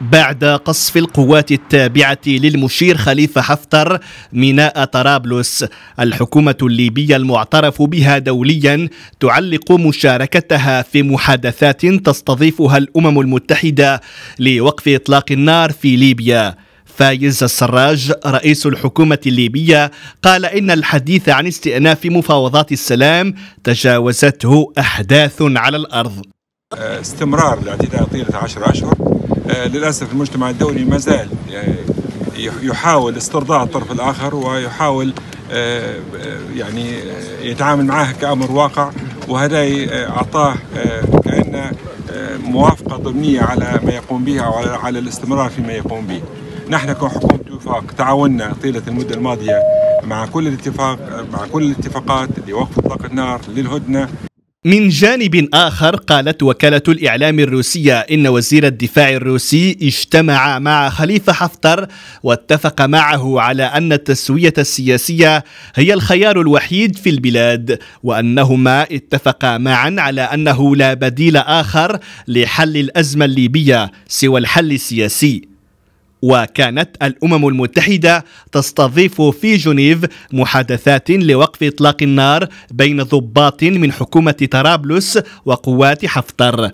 بعد قصف القوات التابعة للمشير خليفة حفتر ميناء طرابلس الحكومة الليبية المعترف بها دوليا تعلق مشاركتها في محادثات تستضيفها الأمم المتحدة لوقف إطلاق النار في ليبيا فايز السراج رئيس الحكومة الليبية قال إن الحديث عن استئناف مفاوضات السلام تجاوزته أحداث على الأرض استمرار الاعتداء طيلة عشر أشهر آه، للاسف المجتمع الدولي ما زال آه، يحاول استرضاع الطرف الاخر ويحاول آه، يعني يتعامل معه كامر واقع وهذا اعطاه كانه موافقه ضمنيه على ما يقوم به او على الاستمرار فيما يقوم به. نحن كحكومه اتفاق تعاوننا طيله المده الماضيه مع كل الاتفاق مع كل الاتفاقات لوقف اطلاق النار للهدنه من جانب آخر قالت وكالة الإعلام الروسية إن وزير الدفاع الروسي اجتمع مع خليفة حفتر واتفق معه على أن التسوية السياسية هي الخيار الوحيد في البلاد وأنهما اتفقا معا على أنه لا بديل آخر لحل الأزمة الليبية سوى الحل السياسي وكانت الأمم المتحدة تستضيف في جنيف محادثات لوقف إطلاق النار بين ضباط من حكومة طرابلس وقوات حفتر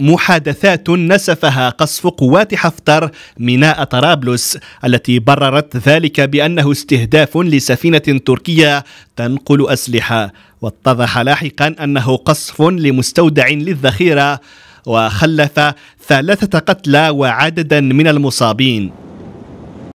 محادثات نسفها قصف قوات حفتر ميناء طرابلس التي بررت ذلك بأنه استهداف لسفينة تركية تنقل أسلحة واتضح لاحقا أنه قصف لمستودع للذخيرة وخلف ثلاثة قتلى وعددا من المصابين